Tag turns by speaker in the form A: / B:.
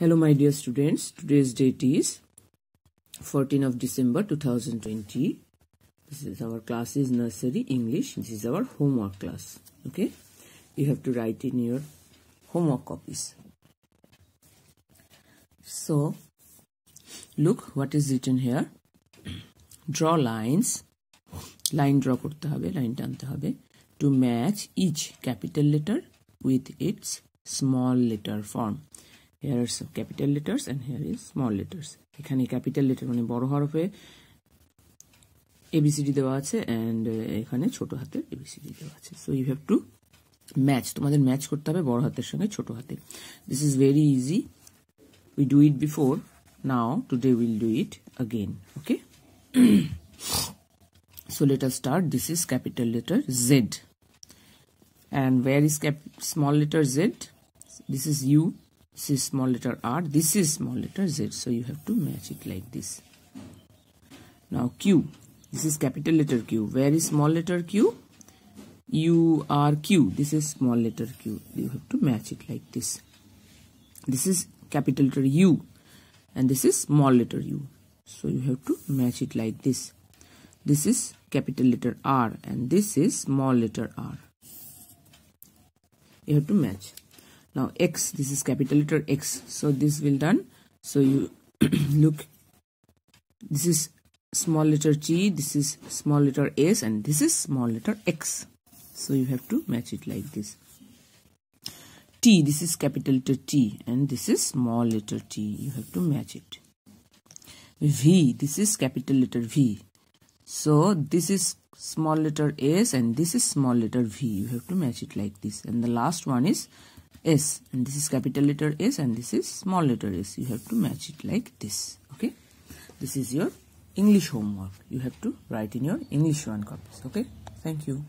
A: Hello my dear students, today's date is 14th of December 2020. This is our class is nursery English. This is our homework class. Okay, you have to write in your homework copies. So, look what is written here. Draw lines. Line draw করতে হবে, line টানতে হবে to match each capital letter with its small letter form. here is capital letters and here is small letters এখানে capital letter মানে বড় হরফে ABCD দেওয়া আছে অ্যান্ড এখানে ছোট হাতের এবিসিডি দেওয়া আছে so you have to match তোমাদের ম্যাচ করতে হবে বড় হাতের সঙ্গে ছোট হাতের this is very easy we do it before now today will do it again okay so let us start this is capital letter z and where is cap small letter z this is u this is small letter r this is small letter z so you have to match it like this now q this is capital letter q where is small letter q u r q this is small letter q you have to match it like this this is capital letter u and this is small letter u so you have to match it like this this is capital letter r and this is small letter r you have to match now x this is capital letter x so this will done so you look this is small letter g this is small letter s and this is small letter x so you have to match it like this t this is capital letter t and this is small letter t you have to match it v this is capital letter v so this is small letter s and this is small letter v you have to match it like this and the last one is S and this is capital letter S and this is small letter S. You have to match it like this. Okay. This is your English homework. You have to write in your English one copies. Okay. Thank you.